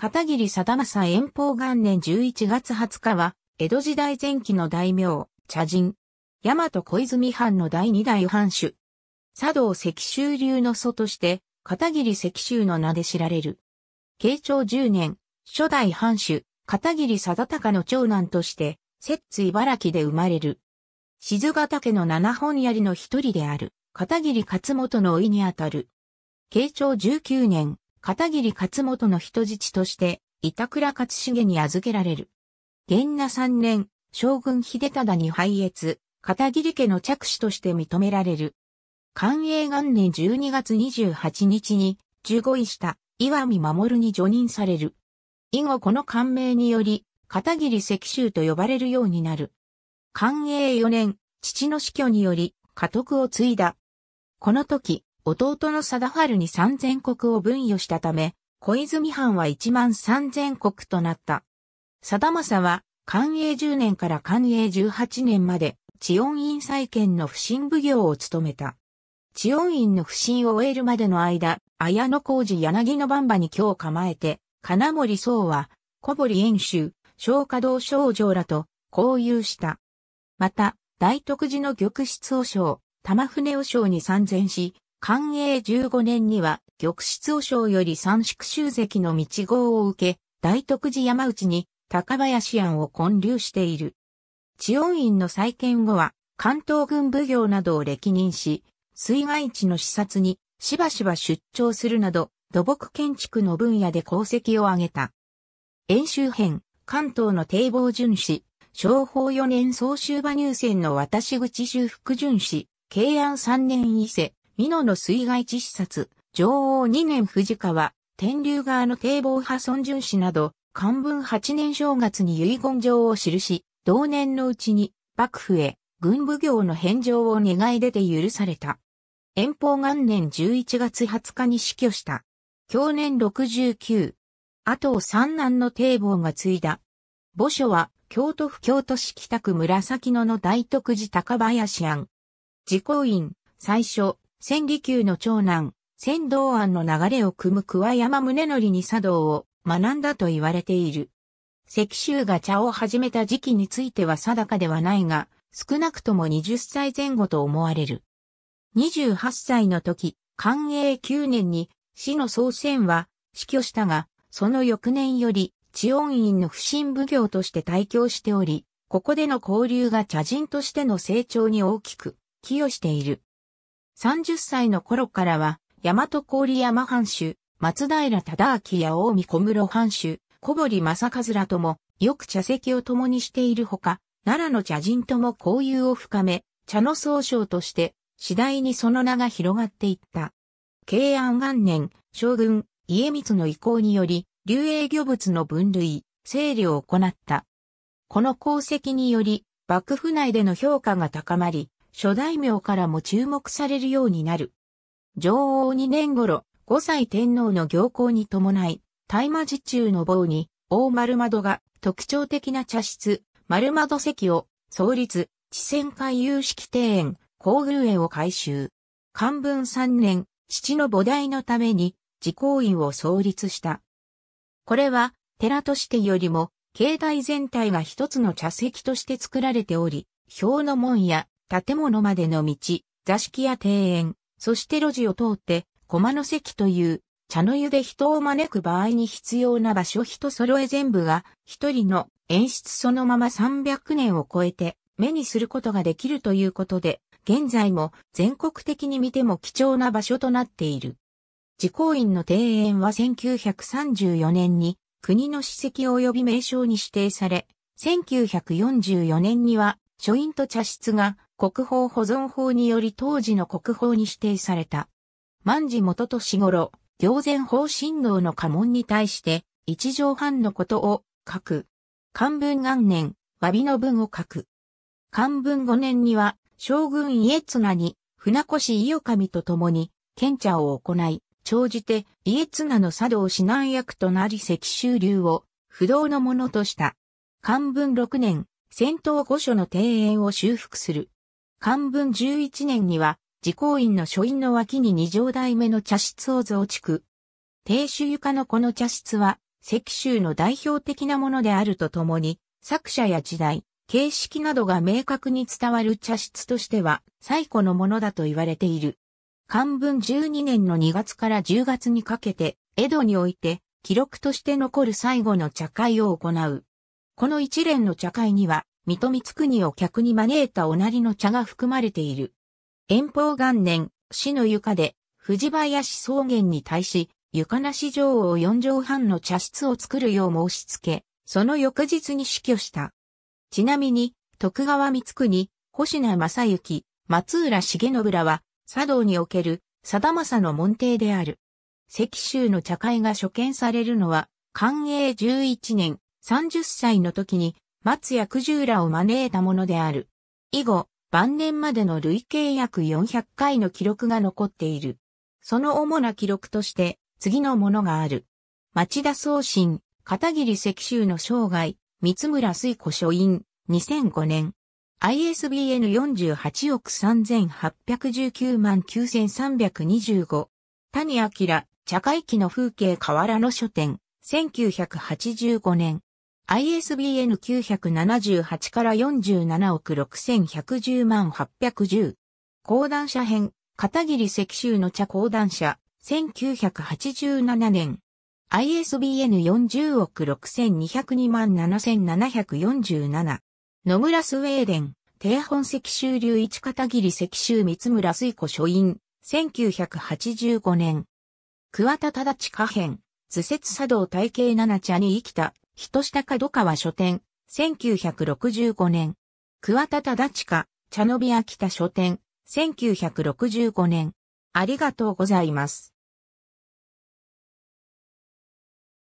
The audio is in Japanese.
片桐貞正遠方元年11月20日は、江戸時代前期の大名、茶人。大和小泉藩の第二代藩主。茶道石州流の祖として、片桐石州の名で知られる。慶長10年、初代藩主、片桐貞隆の長男として、摂津茨城で生まれる。静ヶ岳の七本槍の一人である、片桐勝元の老いにあたる。慶長19年、片桐勝元の人質として、板倉勝重に預けられる。元那三年、将軍秀忠に拝謁、片桐家の着手として認められる。寛永元年12月28日に、15位した岩見守に除任される。以後この官名により、片桐石州と呼ばれるようになる。寛永四年、父の死去により、家督を継いだ。この時、弟の貞治に三千国を分与したため、小泉藩は一万三千国となった。貞政は、寛永十年から寛永十八年まで、地温院再建の不審奉行を務めた。地温院の不審を終えるまでの間、綾野工事柳の番場に今日構えて、金森宗は、小堀遠州、小華道省城らと交友した。また、大徳寺の玉室和尚、玉船和尚に参戦し、寛永15年には、玉室和尚より三宿集積の道号を受け、大徳寺山内に高林庵を建立している。治温院の再建後は、関東軍奉行などを歴任し、水害地の視察にしばしば出張するなど、土木建築の分野で功績を挙げた。演習編、関東の堤防巡視、昭法4年総集馬入選のし口修復巡視、慶安3年伊勢、美濃の水害地視察、女王二年藤川、天竜川の堤防破損巡視など、漢文八年正月に遺言状を記し、同年のうちに幕府へ軍部業の返上を願い出て許された。遠方元年11月20日に死去した。去年69。後を三男の堤防が継いだ。墓所は京都府京都市北区紫野の大徳寺高林庵。自公院、最初、千里宮の長男、千道庵の流れを組む桑山宗則に茶道を学んだと言われている。石州が茶を始めた時期については定かではないが、少なくとも20歳前後と思われる。28歳の時、寛永9年に死の総選は死去したが、その翌年より、知恩院の不審奉行として退教しており、ここでの交流が茶人としての成長に大きく寄与している。30歳の頃からは、大和郡山藩主、松平忠明や大見小室藩主、小堀正和らとも、よく茶席を共にしているほか、奈良の茶人とも交友を深め、茶の総称として、次第にその名が広がっていった。慶安元年、将軍、家光の意向により、流営漁物の分類、整理を行った。この功績により、幕府内での評価が高まり、諸大名からも注目されるようになる。女王2年頃、五歳天皇の行幸に伴い、大魔寺中の棒に、大丸窓が特徴的な茶室、丸窓席を、創立、地仙海有式庭園、皇宮園を改修。漢文三年、父の母代のために、自公院を創立した。これは、寺としてよりも、境内全体が一つの茶席として作られており、表の門や建物までの道、座敷や庭園、そして路地を通って、駒の席という、茶の湯で人を招く場合に必要な場所人揃え全部が、一人の演出そのまま300年を超えて、目にすることができるということで、現在も全国的に見ても貴重な場所となっている。自公院の庭園は1934年に国の史跡及び名称に指定され、1944年には書院と茶室が国宝保存法により当時の国宝に指定された。万事元年頃、行前法神道の家紋に対して、一条半のことを書く。漢文元年、詫びの文を書く。漢文五年には、将軍家綱に、船越伊予神と共に、検茶を行い、長じて、家綱の茶道指南役となり石州流を、不動のものとした。漢文六年、戦闘御所の庭園を修復する。漢文11年には、自公院の書院の脇に二条代目の茶室を増築。亭主床のこの茶室は、石州の代表的なものであるとともに、作者や時代、形式などが明確に伝わる茶室としては、最古のものだと言われている。漢文12年の2月から10月にかけて、江戸において、記録として残る最後の茶会を行う。この一連の茶会には、水戸光国を客に招いたおなりの茶が含まれている。遠方元年、死の床で、藤林草原に対し、床なし女王を四畳半の茶室を作るよう申し付け、その翌日に死去した。ちなみに、徳川光国、星名正幸、松浦重信らは、茶道における、貞政の門弟である。石州の茶会が所見されるのは、寛永11年、30歳の時に、松九十らを招いたものである。以後、晩年までの累計約400回の記録が残っている。その主な記録として、次のものがある。町田宗信、片桐石州の生涯、三村水子書院、2005年。ISBN 48億3819万9325。谷明、茶会期の風景河原の書店、1985年。ISBN 978から47億6110万810。講談社編、片桐石州の茶講談社、1987年。ISBN 40億6202万7747。野村スウェーデン、低本石州流一片桐石州三村水子書院、1985年。桑田忠下編、図説作動体系七茶に生きた人下角川書店、1965年。桑田忠親、茶の美秋田書店、1965年。ありがとうございます。